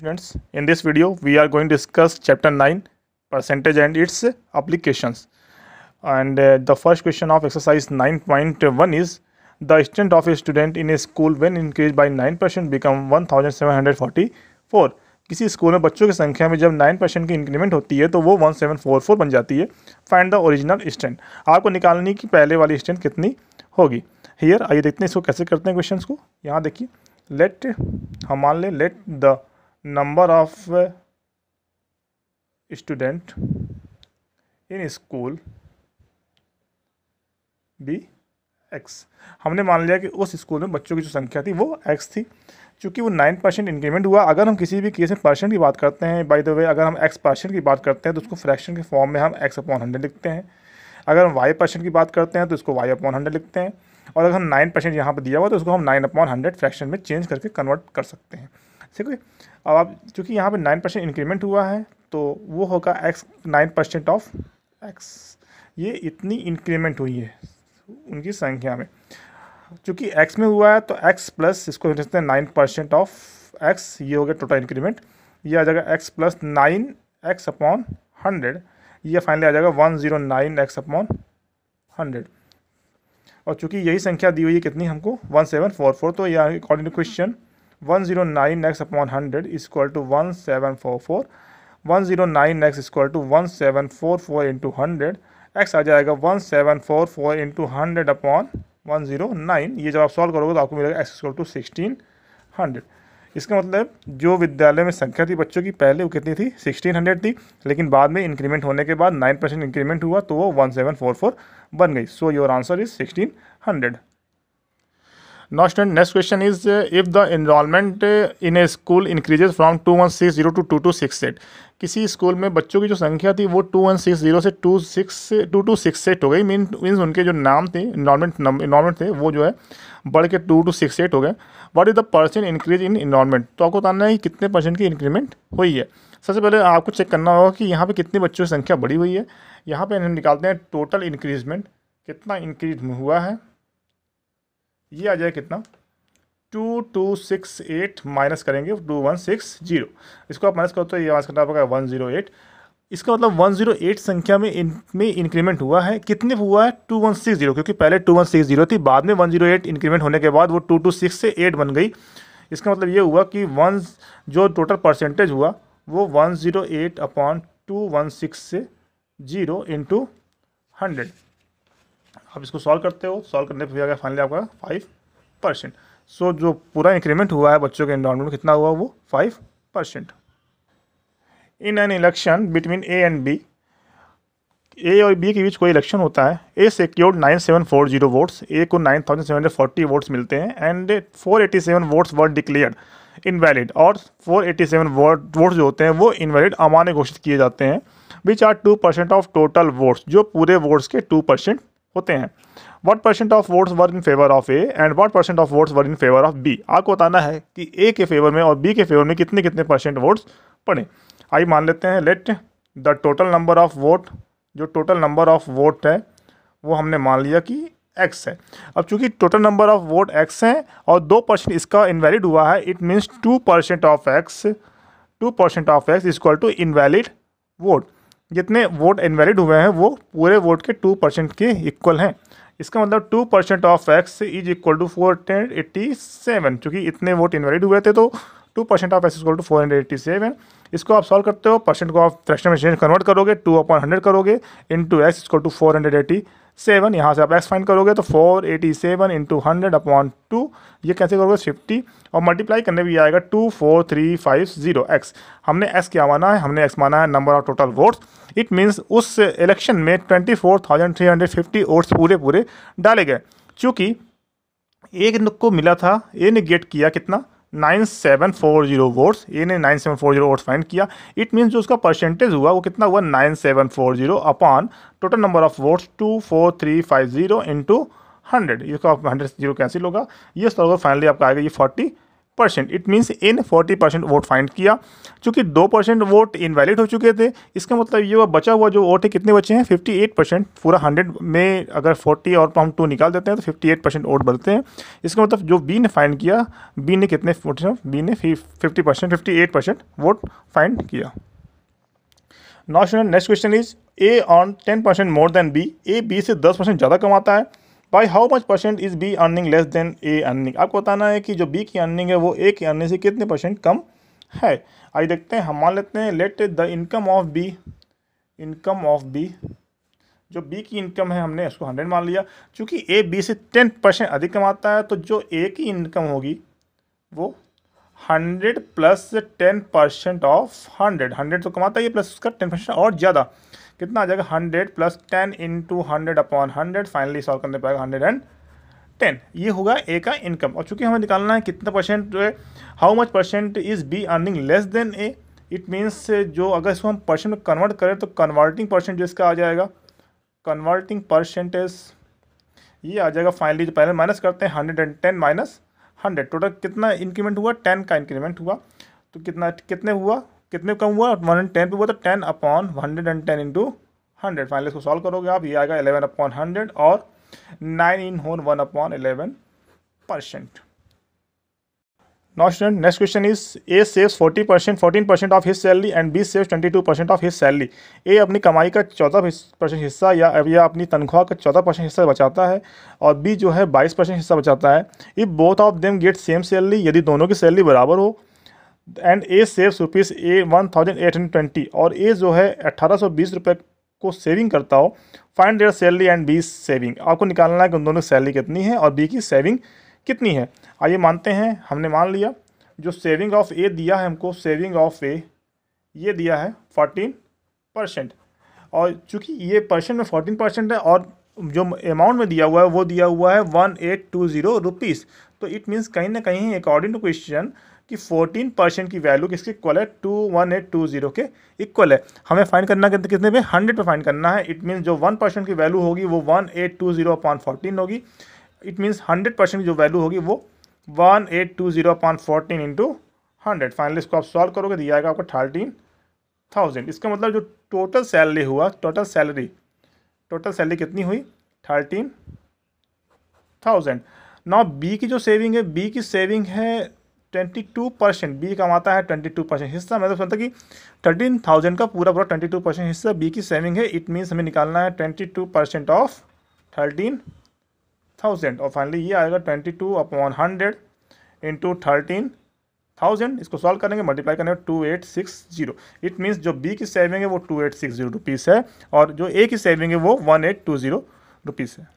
Students, in this video, we are going to discuss chapter 9, percentage and its applications. And uh, the first question of exercise 9.1 is, the student of a student in a school when increased by 9% become 1744. किसी school में बच्चों की संख्या में जब 9 percent की increment होती है तो वो 1744 बन जाती है फाइंड द ओरिजिनल स्टैंड आपको निकालनी कि पहले वाली स्टैंड कितनी होगी हियर आइए देखते हैं इसको कैसे करते हैं क्वेश्चंस को यहाँ देखिए लेट हम मान लें let the number of student in school be x हमने मान लिया कि उस स्कूल में बच्चों की जो संख्या थी वो एक्स थी चूँकि वो नाइन परसेंट इंक्रीमेंट हुआ अगर हम किसी भी केस में परसेंट की बात करते हैं बाय द वे अगर हम एक्स परसेंट की बात करते हैं तो उसको फ्रैक्शन के फॉर्म में हम एक्स अपॉन हंड्रेड लिखते हैं अगर हम वाई परसेंट की बात करते हैं तो उसको वाई अपॉन हंड्रेड लिखते हैं और अगर हम नाइन परसेंट यहाँ पर दिया हुआ तो उसको हम नाइन अपॉन हंड्रेड फ्रैक्शन में चेंज करके कन्वर्ट कर सकते हैं ठीक है अब आप चूँकि यहाँ पर नाइन परसेंट इंक्रीमेंट हुआ है तो वो होगा x nine percent of x ये इतनी इंक्रीमेंट हुई है उनकी संख्या में चूँकि एक्स में हुआ है तो एक्स प्लस इसको कहते हैं नाइन परसेंट ऑफ एक्स ये हो गया टोटल इंक्रीमेंट ये आ जाएगा x plus nine x upon hundred ये फाइनली आ जाएगा one zero nine x upon hundred और चूंकि यही संख्या दी हुई है कितनी हमको वन सेवन फोर फोर तो यह according to question one zero nine x upon hundred equal to one seven four four one zero nine x equal to one seven four four into hundred x आ जाएगा one seven four four into hundred upon one zero nine ये जब आप solve करोगे तो आपको मिलेगा x equal to sixteen hundred इसका मतलब जो विद्यालय में संख्या थी बच्चों की पहले वो कितनी थी सिक्सटीन हंड्रेड थी लेकिन बाद में इंक्रीमेंट होने के बाद नाइन परसेंट इंक्रीमेंट हुआ तो वो वन सेवन फोर फोर बन गई so your answer is sixteen hundred next question is if the enrolment in a school increases from two one six zero to two two six eight किसी school में बच्चों की जो संख्या थी वो टू वन सिक्स जीरो से two two two six six eight हो गई मीन मीन्स उनके जो नाम थे इन्वामेंट इन्वामेंट थे वो जो है बढ़ के टू टू सिक्स एट हो गए what is the percent increase in enrolment तो आपको बताना है कि कितने परसेंट की इंक्रीमेंट हुई है सबसे पहले आपको चेक करना होगा कि यहाँ पे कितने बच्चों की संख्या बढ़ी हुई है यहाँ पे हम निकालते हैं टोटल इंक्रीजमेंट कितना इंक्रीज हुआ है ये आ जाए कितना two two six eight minus करेंगे टू वन सिक्स जीरो इसको आप माइनस करो तो ये माइनस करना पड़ेगा वन जीरो एट इसका मतलब वन जीरो एट संख्या में इन में इंक्रीमेंट हुआ है कितने हुआ है टू वन सिक्स जीरो क्योंकि पहले टू वन सिक्स जीरो थी बाद में वन जीरो एट इंक्रीमेंट होने के बाद वो टू टू सिक्स से एट बन गई इसका मतलब ये हुआ कि वन जो टोटल परसेंटेज हुआ वो one zero eight upon two one six से ज़ीरो इंटू हंड्रेड आप इसको सॉल्व करते हो सॉल्व करने पर आ गया फाइनली आपका फाइव परसेंट सो जो पूरा इंक्रीमेंट हुआ है बच्चों के इनरोलमेंट कितना हुआ वो five percent in an election between A and B A और बी के बीच कोई इलेक्शन होता है A secured nine seven four zero votes A को nine thousand seven hundred forty votes मिलते हैं and four eighty seven votes were declared invalid और फोर एटी सेवन वोट्स जो होते हैं वो इनवैलिड अमान्य घोषित किए जाते हैं which are two percent of total votes जो पूरे वोट्स के टू परसेंट होते हैं what percent of votes were in favour of A and what percent of votes were in favour of B आपको बताना है कि ए के फेवर में और बी के फेवर में कितने कितने परसेंट वोट्स पड़े आई मान लेते हैं let the total number of vote जो टोटल नंबर ऑफ वोट है वो हमने मान लिया कि एक्स है अब चूंकि total number of vote x हैं और दो परसेंट इसका इनवैलिड हुआ है it means two percent of x two percent of x is equal to invalid vote जितने वोट इनवैलिड हुए हैं वो पूरे वोट के टू परसेंट के इक्वल हैं इसका मतलब two percent of x is equal to four hundred eighty seven चूँकि इतने वोट इनवैलिड हुए थे तो two percent of x equal to four hundred eighty seven इसको आप सॉल्व करते हो परसेंट को आप फ्रैक्शन में चेंज कन्वर्ट करोगे टू अपॉन हंड्रेड करोगे into x equal to four hundred eighty seven यहाँ से आप एक्स फाइंड करोगे तो four eighty seven into hundred upon two ये कैसे करोगे फिफ्टी और मल्टीप्लाई करने भी आएगा two four three five zero x हमने एक्स क्या माना है हमने एक्स माना है number of total votes it means उस इलेक्शन में twenty four thousand three hundred fifty votes पूरे पूरे डाले गए चूँकि एक को मिला था ए ने गेट किया कितना nine seven four zero votes A ने nine seven four zero votes find किया इट मीन्स जो उसका परसेंटेज हुआ वो कितना हुआ nine seven four zero upon total number of votes two four three five zero into hundred इसका hundred zero cancel होगा ये होगा फाइनली आपका आएगा ये फोर्टी परसेंट इट मीन्स इन फोर्टी परसेंट वोट फाइंड किया चूँकि दो परसेंट वोट इनवैलिड हो चुके थे इसका मतलब ये बचा हुआ जो वोट है कितने बचे हैं फिफ्टी एट परसेंट पूरा हंड्रेड में अगर फोर्टी और हम टू निकाल देते हैं तो फिफ्टी एट परसेंट वोट बढ़ते हैं इसका मतलब जो बी ने फाइंड किया बी ने कितने बी ने fifty percent fifty eight percent vote find किया not next question is A ऑन ten percent more than B A B से दस परसेंट ज़्यादा कमाता है by how much percent is B earning less than A earning आपको बताना है कि जो बी की अर्निंग है वो ए की अर्निंग से कितने परसेंट कम है आइए देखते हैं हम मान लेते हैं let the income of B income of B जो बी की इनकम है हमने उसको हंड्रेड मान लिया चूँकि ए बी से टेन परसेंट अधिक कमाता है तो जो ए की इनकम होगी वो hundred plus ten percent of hundred hundred तो कमाता ही ये प्लस उसका टेन परसेंट और ज़्यादा कितना आ जाएगा hundred plus ten into hundred upon hundred finally solve करने पाएगा हंड्रेड एंड टेन ये होगा ए का इनकम और चूंकि हमें निकालना है कितना परसेंट जो है how much percent is B earning less than A it means जो अगर इसको हम परसेंट में कन्वर्ट करें तो कन्वर्टिंग परसेंट इसका आ जाएगा कन्वर्टिंग परसेंटेज ये आ जाएगा फाइनली जो पहले माइनस करते हैं hundred and ten minus hundred total कितना इंक्रीमेंट हुआ टेन का इंक्रीमेंट हुआ तो कितना कितने हुआ कितने कम हुआ वन हंड्रेड टेन पर हुआ तो ten upon hundred and ten into hundred finally इसको सॉल्व करोगे आप ये आएगा एलेवन अपॉन हंड्रेड और नाइन इन होन one upon eleven percent Now next question is A saves forty percent fourteen percent of his salary and B saves twenty two percent of his salary A अपनी कमाई का चौदह percent हिस्सा या या अपनी तनख्वाह का चौदह परसेंट हिस्सा बचाता है और बी जो है बाईस परसेंट हिस्सा बचाता है if both of them get same salary यदि दोनों की सैलरी बराबर हो and A saves rupees A one thousand eight hundred twenty और ए जो है अट्ठारह सौ बीस रुपये को सेविंग करता हो find their salary and B saving आपको निकालना है कि उन दोनों की सैलरी कितनी है और बी की सेविंग कितनी है आइए मानते हैं हमने मान लिया जो सेविंग ऑफ ए दिया है हमको सेविंग ऑफ ए ये दिया है फोर्टीन परसेंट और चूँकि ये परसेंट में फोर्टीन परसेंट है और जो अमाउंट में दिया हुआ है वो दिया हुआ है one eight two zero rupees तो इट मीन्स कहीं ना कहीं अकॉर्डिंग टू क्वेश्चन कि 14 परसेंट की वैल्यू किसके इक्वल है to one eight two zero के इक्वल है हमें फाइन करना कितने पे हंड्रेड पे फाइन करना है इट मीन्स जो वन परसेंट की वैल्यू होगी वो one eight two zero upon fourteen होगी इट मीन्स हंड्रेड परसेंट की जो वैल्यू होगी वो one eight two zero upon fourteen into hundred finally इसको आप सॉल्व करोगे दिया जाएगा आपको थर्टीन थाउजेंड इसका मतलब जो टोटल सैलरी हुआ टोटल सैलरी टोटल सैलरी कितनी हुई थर्टीन थाउजेंड नाउ बी की जो सेविंग है बी की सेविंग है ट्वेंटी टू परसेंट बी कमाता है ट्वेंटी टू परसेंट हिस्सा मतलब तो समझता कि थर्टीन थाउजेंड का पूरा पूरा ट्वेंटी टू परसेंट हिस्सा बी की सेविंग है इट मीन्स हमें निकालना है twenty two percent of thirteen thousand और फाइनली ये आएगा twenty two upon hundred into thirteen thousand इसको सॉल्व करेंगे मल्टीप्लाई करेंगे two eight six zero it means जो बी की सेविंग है वो two eight six zero rupees है और जो ए की सेविंग है वो one eight two zero rupees है